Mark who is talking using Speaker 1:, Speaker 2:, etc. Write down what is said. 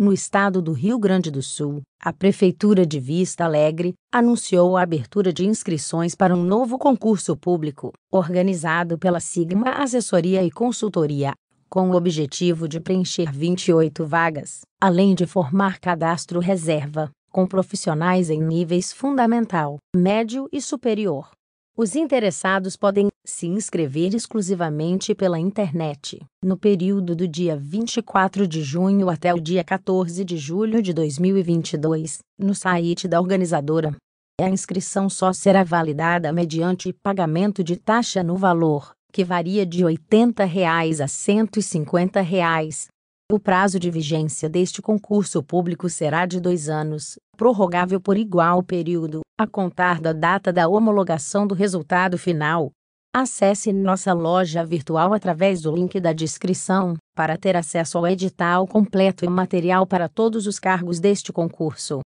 Speaker 1: no estado do Rio Grande do Sul, a Prefeitura de Vista Alegre anunciou a abertura de inscrições para um novo concurso público, organizado pela Sigma Assessoria e Consultoria, com o objetivo de preencher 28 vagas, além de formar cadastro reserva, com profissionais em níveis fundamental, médio e superior. Os interessados podem se inscrever exclusivamente pela internet, no período do dia 24 de junho até o dia 14 de julho de 2022, no site da organizadora. A inscrição só será validada mediante pagamento de taxa no valor, que varia de R$ 80 reais a R$ 150, reais, o prazo de vigência deste concurso público será de dois anos, prorrogável por igual período, a contar da data da homologação do resultado final. Acesse nossa loja virtual através do link da descrição, para ter acesso ao edital completo e material para todos os cargos deste concurso.